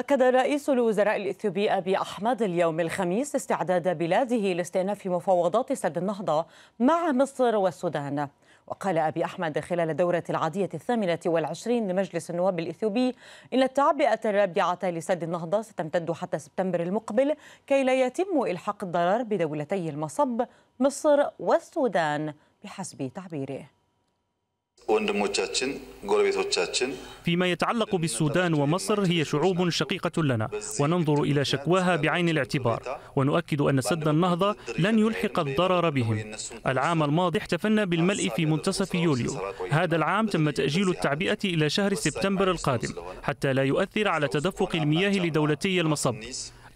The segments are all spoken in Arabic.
أكد رئيس الوزراء الإثيوبي أبي أحمد اليوم الخميس استعداد بلاده لاستئناف مفاوضات سد النهضة مع مصر والسودان وقال أبي أحمد خلال دورة العادية الثامنة والعشرين لمجلس النواب الإثيوبي إن التعبئة الرابعة لسد النهضة ستمتد حتى سبتمبر المقبل كي لا يتم إلحاق الضرر بدولتي المصب مصر والسودان بحسب تعبيره فيما يتعلق بالسودان ومصر هي شعوب شقيقة لنا وننظر إلى شكواها بعين الاعتبار ونؤكد أن سد النهضة لن يلحق الضرر بهم العام الماضي احتفلنا بالملء في منتصف يوليو هذا العام تم تأجيل التعبئة إلى شهر سبتمبر القادم حتى لا يؤثر على تدفق المياه لدولتي المصب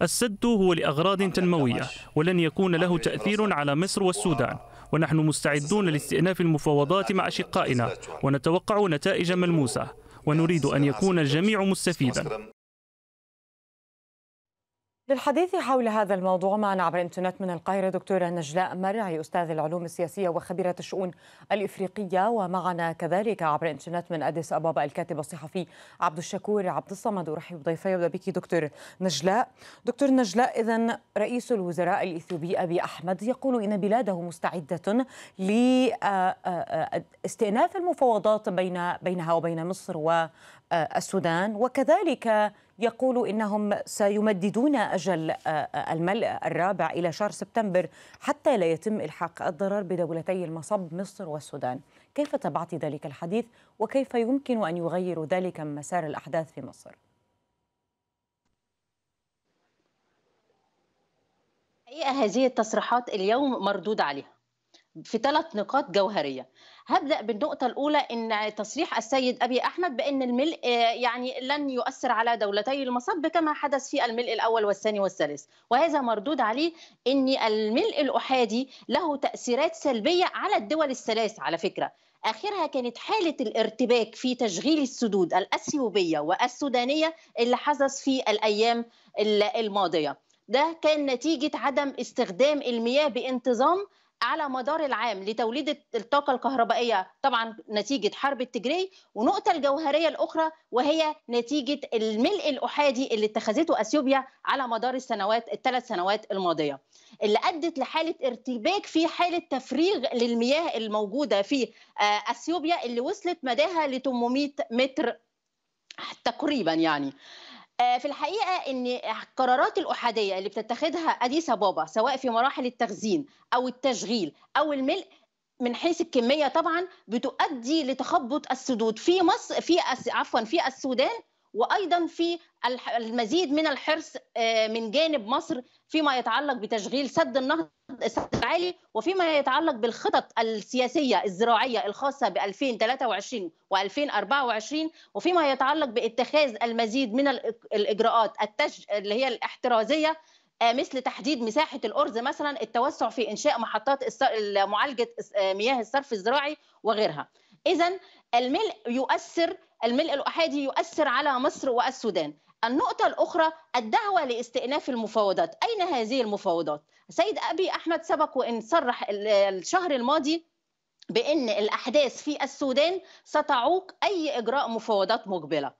السد هو لأغراض تنموية ولن يكون له تأثير على مصر والسودان ونحن مستعدون لاستئناف المفاوضات مع أشقائنا ونتوقع نتائج ملموسة ونريد أن يكون الجميع مستفيدا للحديث حول هذا الموضوع معنا عبر الانترنت من القاهرة دكتورة نجلاء مرعي أستاذ العلوم السياسية وخبيرة الشؤون الإفريقية ومعنا كذلك عبر الانترنت من أديس أبابا الكاتب الصحفي عبد الشكور عبد الصمد أرحب بضيفي وبك دكتور نجلاء دكتور نجلاء إذا رئيس الوزراء الإثيوبي أبي أحمد يقول إن بلاده مستعدة لاستئناف المفاوضات بين بينها وبين مصر والسودان وكذلك يقول إنهم سيمددون أجل آه، الملء الرابع إلى شهر سبتمبر حتى لا يتم إلحاق الضرر بدولتي المصب مصر والسودان كيف تبعت ذلك الحديث وكيف يمكن أن يغير ذلك مسار الأحداث في مصر؟ هذه التصريحات اليوم مردود عليها في ثلاث نقاط جوهريه هبدا بالنقطه الاولى ان تصريح السيد ابي احمد بان الملء آه، يعني لن يؤثر على دولتي المصب كما حدث في الملء الاول والثاني والثالث وهذا مردود عليه ان الملء الاحادي له تاثيرات سلبيه على الدول الثلاث على فكره اخرها كانت حاله الارتباك في تشغيل السدود الاثيوبيه والسودانيه اللي حدث في الايام الماضيه ده كان نتيجه عدم استخدام المياه بانتظام على مدار العام لتوليد الطاقة الكهربائية طبعا نتيجة حرب التجري ونقطة الجوهرية الأخرى وهي نتيجة الملء الأحادي اللي اتخذته أثيوبيا على مدار السنوات الثلاث سنوات الماضية اللي أدت لحالة ارتباك في حالة تفريغ للمياه الموجودة في آه، أثيوبيا اللي وصلت مداها ل 800 متر تقريبا يعني آه، في الحقيقه ان القرارات الاحاديه اللي بتتخذها اديس بابا سواء في مراحل التخزين او التشغيل او الملء من حيث الكميه طبعا بتؤدي لتخبط السدود في مصر في عفوا في السودان وايضا في المزيد من الحرص آه، من جانب مصر فيما يتعلق بتشغيل سد النهضه السد العالي وفيما يتعلق بالخطط السياسيه الزراعيه الخاصه ب 2023 و2024 وفيما يتعلق باتخاذ المزيد من الاجراءات التج... اللي هي الاحترازيه آه، مثل تحديد مساحه الارز مثلا التوسع في انشاء محطات معالجه آه، مياه الصرف الزراعي وغيرها اذا الملء يؤثر الملء الأحادي يؤثر على مصر والسودان النقطة الأخرى الدعوة لاستئناف المفاوضات أين هذه المفاوضات؟ سيد أبي أحمد سبق وإن صرح الشهر الماضي بأن الأحداث في السودان ستعوق أي إجراء مفاوضات مقبلة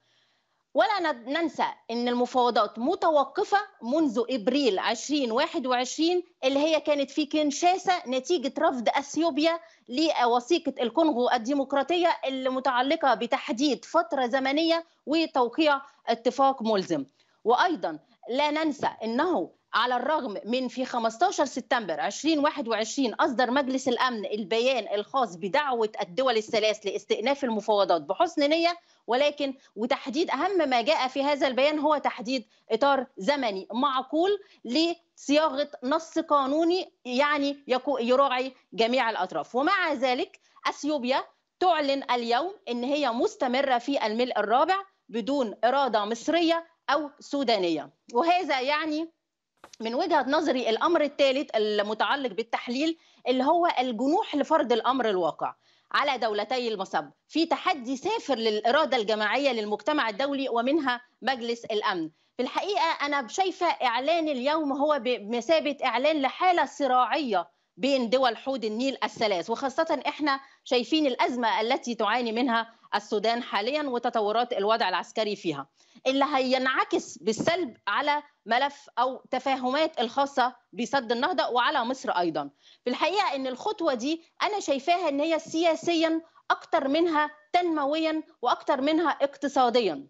ولا ننسى ان المفاوضات متوقفه منذ ابريل 2021 اللي هي كانت في كنشاسه نتيجه رفض اثيوبيا لوثيقه الكونغو الديمقراطيه المتعلقه بتحديد فتره زمنيه وتوقيع اتفاق ملزم وايضا لا ننسى انه على الرغم من في 15 سبتمبر 2021 أصدر مجلس الأمن البيان الخاص بدعوة الدول الثلاث لاستئناف المفاوضات بحسن نية ولكن وتحديد أهم ما جاء في هذا البيان هو تحديد إطار زمني معقول لصياغة نص قانوني يعني يراعي جميع الأطراف ومع ذلك أثيوبيا تعلن اليوم أن هي مستمرة في الملء الرابع بدون إرادة مصرية أو سودانية وهذا يعني من وجهه نظري الامر الثالث المتعلق بالتحليل اللي هو الجنوح لفرض الامر الواقع على دولتي المصب في تحدي سافر للاراده الجماعيه للمجتمع الدولي ومنها مجلس الامن في الحقيقه انا شايفه اعلان اليوم هو بمثابه اعلان لحاله صراعيه بين دول حوض النيل الثلاث وخاصه احنا شايفين الازمه التي تعاني منها السودان حاليا وتطورات الوضع العسكري فيها اللي هينعكس بالسلب على ملف او تفاهمات الخاصه بسد النهضه وعلى مصر ايضا في الحقيقه ان الخطوه دي انا شايفاها ان هي سياسيا اكتر منها تنمويا واكتر منها اقتصاديا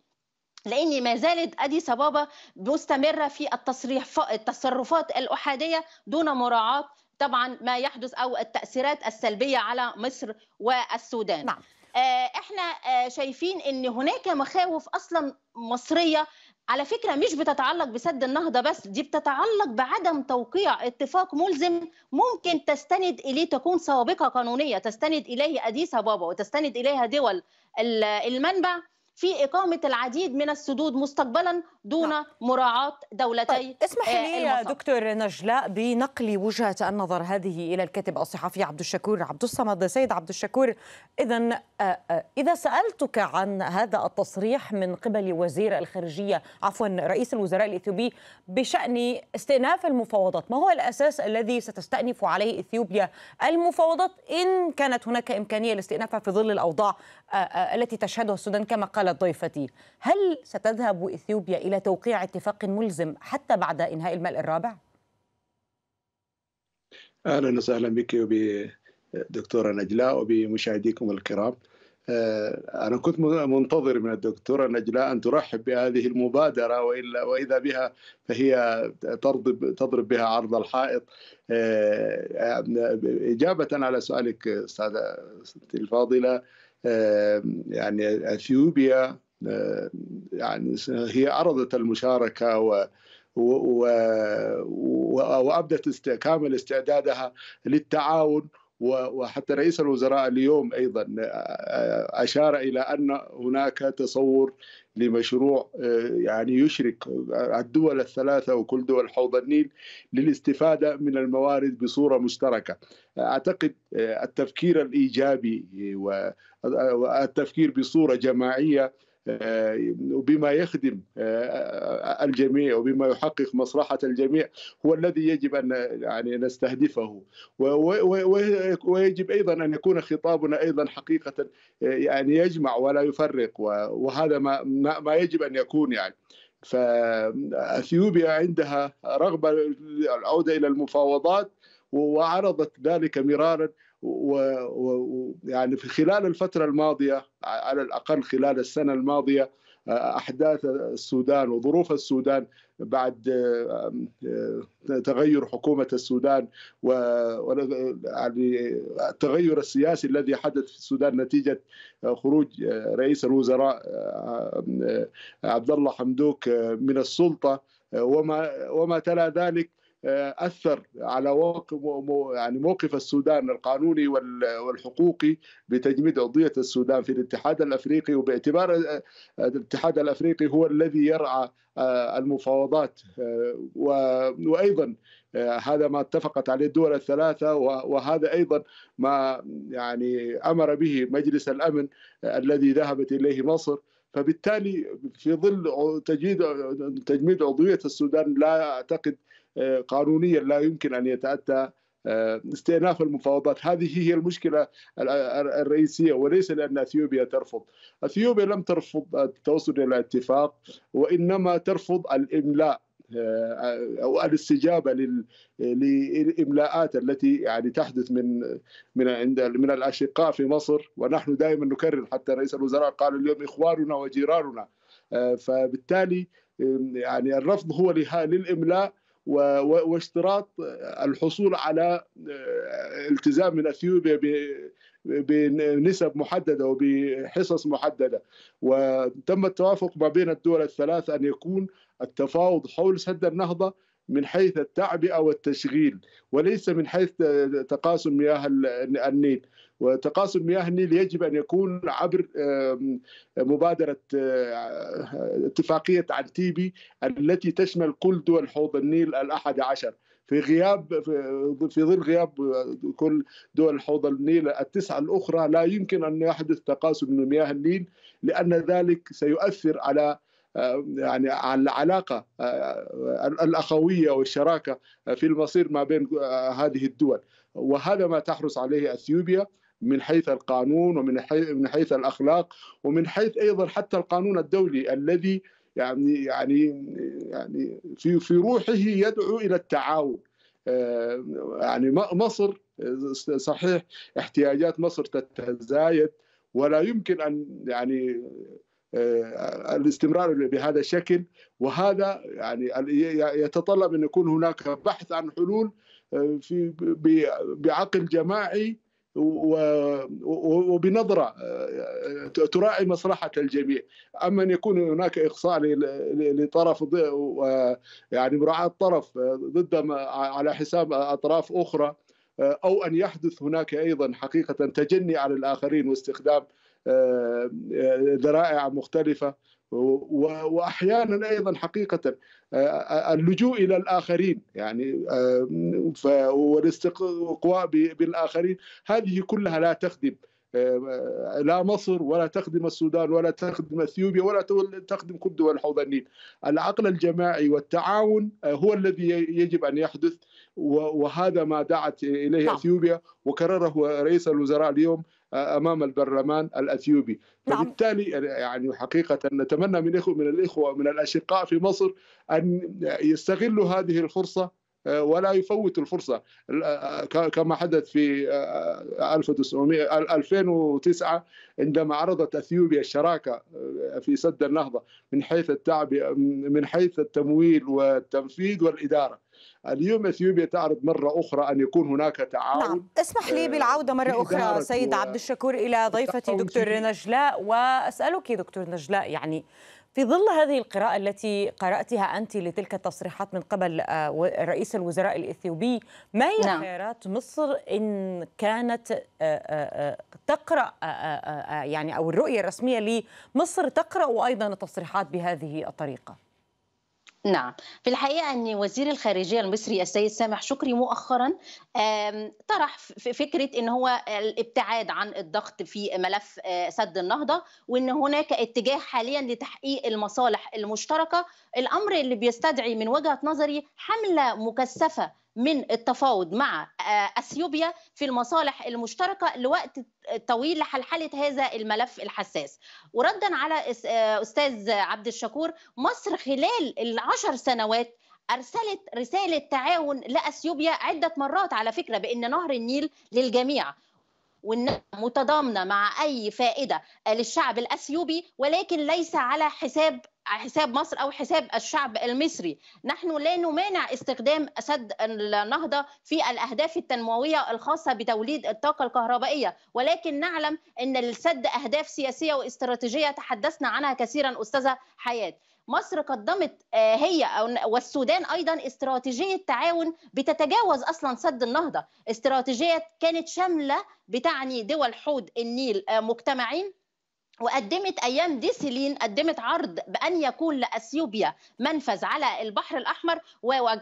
لان ما زالت ادي صبابه مستمره في التصريح التصرفات الاحاديه دون مراعاه طبعا ما يحدث او التاثيرات السلبيه على مصر والسودان نعم. آه، احنا آه، شايفين ان هناك مخاوف اصلا مصريه على فكره مش بتتعلق بسد النهضه بس دي بتتعلق بعدم توقيع اتفاق ملزم ممكن تستند اليه تكون سابقه قانونيه تستند اليه اديس ابابا وتستند اليها دول المنبع في إقامة العديد من السدود مستقبلا دون نعم. مراعاة دولتي طيب. اسمح آه، لي يا دكتور نجلاء بنقل وجهة النظر هذه إلى الكاتب الصحفي عبد الشكور عبد الصمد سيد عبد الشكور إذا آه، آه، إذا سألتك عن هذا التصريح من قبل وزير الخارجية عفوا رئيس الوزراء الإثيوبي بشأن استئناف المفاوضات ما هو الأساس الذي ستستأنف عليه إثيوبيا المفاوضات إن كانت هناك إمكانية لاستئنافها في ظل الأوضاع آه، آه، التي تشهدها السودان كما قالت ضيفتي هل ستذهب إثيوبيا إلى توقيع اتفاق ملزم حتى بعد إنهاء الملء الرابع؟ أهلا وسهلا بك وبدكتورة نجلاء وبمشاهديكم الكرام آه، أنا كنت منتظر من الدكتورة نجلاء أن ترحب بهذه المبادرة وإلا وإذا بها فهي تضرب تضرب بها عرض الحائط إجابة على سؤالك أستاذة الفاضلة يعني اثيوبيا يعني هي عرضت المشاركه و وابدت كامل استعدادها للتعاون وحتى رئيس الوزراء اليوم ايضا آه، آه، اشار الى ان هناك تصور لمشروع آه، يعني يشرك الدول الثلاثه وكل دول حوض النيل للاستفاده من الموارد بصوره مشتركه. اعتقد التفكير الايجابي والتفكير بصوره جماعيه آه، وبما يخدم آه، آه، الجميع وبما يحقق مصلحة الجميع هو الذي يجب أن يعني نستهدفه ويجب أيضا أن يكون خطابنا أيضا حقيقة يعني يجمع ولا يفرق وهذا ما ما يجب أن يكون يعني فاثيوبيا عندها رغبه العوده الى المفاوضات وعرضت ذلك مرارا ويعني في خلال الفترة الماضية على الأقل خلال السنة الماضية أحداث السودان وظروف السودان بعد تغير حكومة السودان والتغير يعني السياسي الذي حدث في السودان نتيجة خروج رئيس الوزراء عبد الله حمدوك من السلطة وما وما تلا ذلك آه، اثر على يعني موقف السودان القانوني والحقوقي بتجميد عضويه السودان في الاتحاد الافريقي وباعتبار آه، آه، الاتحاد الافريقي هو الذي يرعى المفاوضات وايضا هذا ما اتفقت عليه الدول الثلاثه وهذا ايضا ما يعني امر به مجلس الامن الذي ذهبت اليه مصر فبالتالي في ظل تجميد تجميد عضويه السودان لا اعتقد قانونيا لا يمكن ان يتاتى آه، استئناف المفاوضات هذه هي المشكله الرئيسيه وليس لان اثيوبيا ترفض اثيوبيا لم ترفض التوصل الى اتفاق وانما ترفض الاملاء آه، او الاستجابه للاملاءات التي يعني تحدث من من عند من الاشقاء في مصر ونحن دائما نكرر حتى رئيس الوزراء قال اليوم اخواننا وجيراننا آه، فبالتالي يعني الرفض هو للاملاء واشتراط الحصول على آه، التزام من اثيوبيا بنسب محدده وبحصص محدده وتم التوافق ما بين الدول الثلاث ان يكون التفاوض حول سد النهضه من حيث التعبئه والتشغيل وليس من حيث تقاسم مياه النيل وتقاسم مياه النيل يجب ان يكون عبر مبادره آه، اتفاقيه عنتيبي التي تشمل كل دول حوض النيل الاحد عشر في غياب في ظل غياب كل دول حوض النيل التسعه الاخرى لا يمكن ان يحدث تقاسم من مياه النيل لان ذلك سيؤثر على آه، يعني عن العلاقه آه، الاخويه والشراكه آه، في المصير ما بين هذه الدول وهذا ما تحرص عليه اثيوبيا من حيث القانون ومن حيث من حيث الاخلاق ومن حيث ايضا حتى القانون الدولي الذي يعني يعني يعني في في روحه يدعو الى التعاون يعني مصر صحيح احتياجات مصر تتزايد ولا يمكن ان يعني آه، الاستمرار بهذا الشكل وهذا يعني يتطلب ان يكون هناك بحث عن حلول آه، في بعقل جماعي وبنظره آه، تراعي مصلحه الجميع، اما ان يكون هناك اقصاء لطرف يعني مراعاه طرف ضد على حساب اطراف اخرى او ان يحدث هناك ايضا حقيقه تجني على الاخرين واستخدام ذرائع آه، آه، آه، مختلفه واحيانا ايضا حقيقه اللجوء الى الاخرين يعني والاستقواء بالاخرين هذه كلها لا تخدم لا مصر ولا تخدم السودان ولا تخدم اثيوبيا ولا تخدم كل دول حوض النيل. العقل الجماعي والتعاون هو الذي يجب ان يحدث وهذا ما دعت اليه نعم. اثيوبيا وكرره رئيس الوزراء اليوم امام البرلمان الاثيوبي نعم. فبالتالي يعني حقيقه نتمنى من الاخوه من الاخوه من الاشقاء في مصر ان يستغلوا هذه الفرصه آه، ولا يفوت الفرصة آه، آه، كما حدث في 2009 عندما عرضت أثيوبيا الشراكة في سد النهضة من حيث التعبئة من حيث التمويل والتنفيذ والإدارة اليوم اثيوبيا تعرض مره اخرى ان يكون هناك تعاون نعم. اسمح لي آه، بالعوده مره اخرى سيد و... عبد الشكور الى ضيفتي دكتور نجلاء واسالك دكتور نجلاء يعني في ظل هذه القراءة التي قرأتها أنت لتلك التصريحات من قبل آه، رئيس الوزراء الإثيوبي ما هي نعم. خيارات مصر إن كانت آه، تقرأ يعني أو الرؤية الرسمية لمصر تقرأ أيضا التصريحات بهذه الطريقة نعم في الحقيقة أن وزير الخارجية المصري السيد سامح شكري مؤخرا طرح فكرة أن هو الابتعاد عن الضغط في ملف آه، سد النهضة وأن هناك اتجاه حاليا لتحقيق المصالح المشتركة الأمر اللي بيستدعي من وجهة نظري حملة مكثفة من التفاوض مع آه، اثيوبيا في المصالح المشتركه لوقت طويل لحلحله هذا الملف الحساس وردا على آه، استاذ عبد الشكور مصر خلال العشر سنوات ارسلت رساله تعاون لاثيوبيا عده مرات على فكره بان نهر النيل للجميع وانها متضامنه مع اي فائده للشعب الاثيوبي ولكن ليس على حساب على حساب مصر او حساب الشعب المصري نحن لا نمانع استخدام سد النهضه في الاهداف التنمويه الخاصه بتوليد الطاقه الكهربائيه ولكن نعلم ان السد اهداف سياسيه واستراتيجيه تحدثنا عنها كثيرا استاذه حياه مصر قدمت آه، هي والسودان ايضا استراتيجيه تعاون بتتجاوز اصلا سد النهضه استراتيجيه كانت شامله بتعني دول حوض النيل آه، مجتمعين وقدمت ايام دي سيلين قدمت عرض بان يكون لاثيوبيا منفذ على البحر الاحمر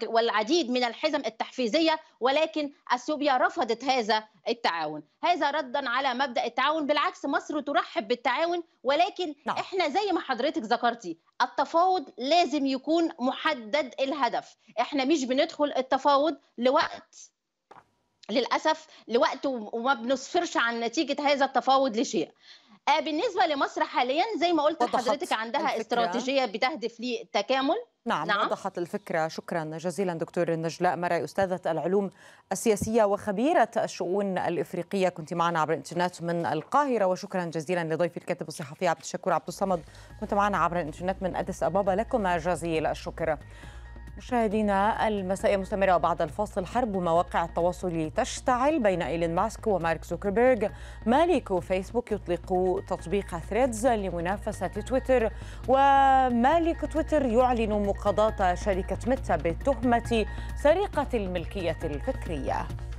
والعديد من الحزم التحفيزيه ولكن اثيوبيا رفضت هذا التعاون هذا ردا على مبدا التعاون بالعكس مصر ترحب بالتعاون ولكن نعم. احنا زي ما حضرتك ذكرتي التفاوض لازم يكون محدد الهدف احنا مش بندخل التفاوض لوقت للاسف لوقت وما بنسفرش عن نتيجه هذا التفاوض لشيء آه، بالنسبه لمصر حاليا زي ما قلت لحضرتك عندها الفكرة. استراتيجيه بتهدف للتكامل نعم, نعم وضحت الفكرة شكرا جزيلا دكتور نجلاء مرعي أستاذة العلوم السياسية وخبيرة الشؤون الإفريقية كنت معنا عبر الإنترنت من القاهرة وشكرا جزيلا لضيفي الكاتب الصحفي عبد الشكور عبد الصمد كنت معنا عبر الإنترنت من أديس أبابا لكم جزيل الشكر مشاهدينا المساء مستمرة وبعد الفاصل حرب مواقع التواصل تشتعل بين إيلين ماسك ومارك زوكربيرغ مالك فيسبوك يطلق تطبيق ثريدز لمنافسة تويتر ومالك تويتر يعلن مقاضاة شركة ميتا بتهمة سرقة الملكية الفكرية